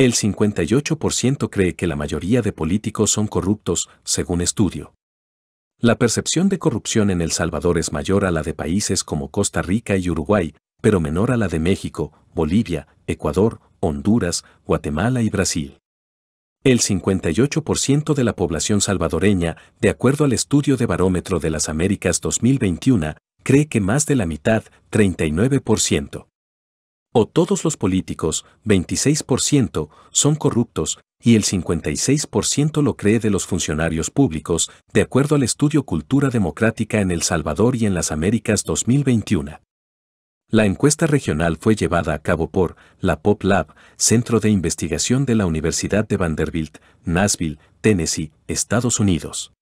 El 58% cree que la mayoría de políticos son corruptos, según estudio. La percepción de corrupción en El Salvador es mayor a la de países como Costa Rica y Uruguay, pero menor a la de México, Bolivia, Ecuador, Honduras, Guatemala y Brasil. El 58% de la población salvadoreña, de acuerdo al estudio de Barómetro de las Américas 2021, cree que más de la mitad, 39%, o todos los políticos, 26%, son corruptos y el 56% lo cree de los funcionarios públicos, de acuerdo al estudio Cultura Democrática en El Salvador y en las Américas 2021. La encuesta regional fue llevada a cabo por la Pop Lab, Centro de Investigación de la Universidad de Vanderbilt, Nashville, Tennessee, Estados Unidos.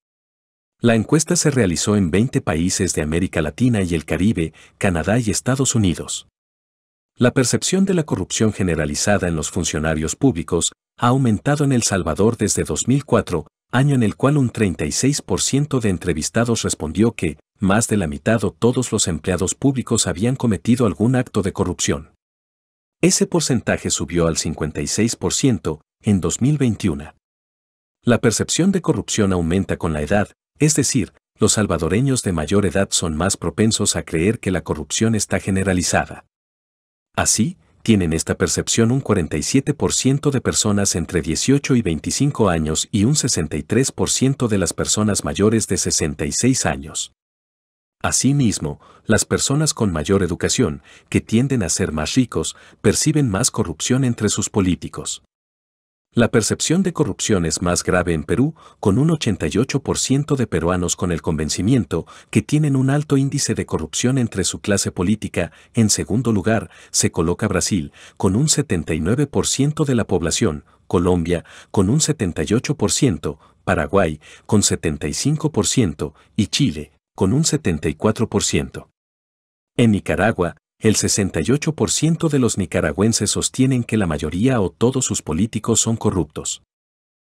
La encuesta se realizó en 20 países de América Latina y el Caribe, Canadá y Estados Unidos. La percepción de la corrupción generalizada en los funcionarios públicos ha aumentado en El Salvador desde 2004, año en el cual un 36% de entrevistados respondió que, más de la mitad o todos los empleados públicos habían cometido algún acto de corrupción. Ese porcentaje subió al 56% en 2021. La percepción de corrupción aumenta con la edad, es decir, los salvadoreños de mayor edad son más propensos a creer que la corrupción está generalizada. Así, tienen esta percepción un 47% de personas entre 18 y 25 años y un 63% de las personas mayores de 66 años. Asimismo, las personas con mayor educación, que tienden a ser más ricos, perciben más corrupción entre sus políticos. La percepción de corrupción es más grave en Perú, con un 88% de peruanos con el convencimiento que tienen un alto índice de corrupción entre su clase política. En segundo lugar, se coloca Brasil, con un 79% de la población, Colombia, con un 78%, Paraguay, con 75%, y Chile, con un 74%. En Nicaragua, el 68% de los nicaragüenses sostienen que la mayoría o todos sus políticos son corruptos.